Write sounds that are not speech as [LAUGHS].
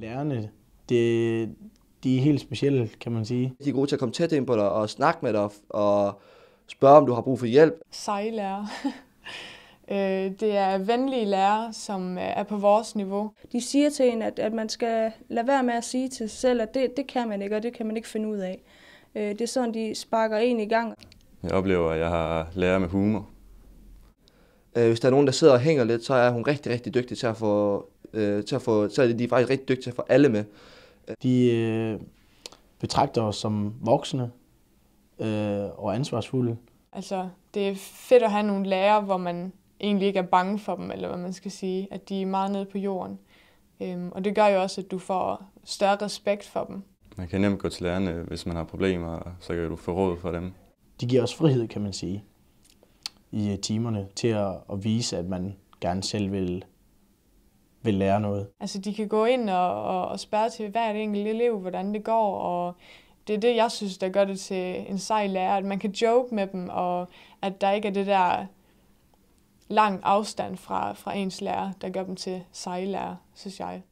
Lærerne, det, de er helt specielle, kan man sige. De er gode til at komme tæt ind på dig og snakke med dig og spørge, om du har brug for hjælp. Seje lærer. [LAUGHS] Øh, det er venlige lærere, som øh, er på vores niveau. De siger til en, at, at man skal lade være med at sige til sig selv, at det, det kan man ikke, og det kan man ikke finde ud af. Øh, det er sådan, de sparker en i gang. Jeg oplever, at jeg har lærer med humor. Øh, hvis der er nogen, der sidder og hænger lidt, så er hun rigtig, rigtig dygtig til at få, øh, til at få så er de faktisk rigtig dygtige til at få alle med. De øh, betragter os som voksne øh, og ansvarsfulde. Altså, det er fedt at have nogle lærere, hvor man egentlig ikke er bange for dem, eller hvad man skal sige, at de er meget nede på jorden. Øhm, og det gør jo også, at du får større respekt for dem. Man kan nemt gå til lærerne, hvis man har problemer, så kan du få råd fra dem. De giver os frihed, kan man sige i øh, timerne til at, at vise, at man gerne selv vil, vil lære noget. Altså de kan gå ind og, og, og spørge til hver enkelt elev, hvordan det går, og det er det, jeg synes, der gør det til en sej lærer, at man kan joke med dem, og at der ikke er det der lang afstand fra, fra ens lærer, der gør dem til sej lærer, synes jeg.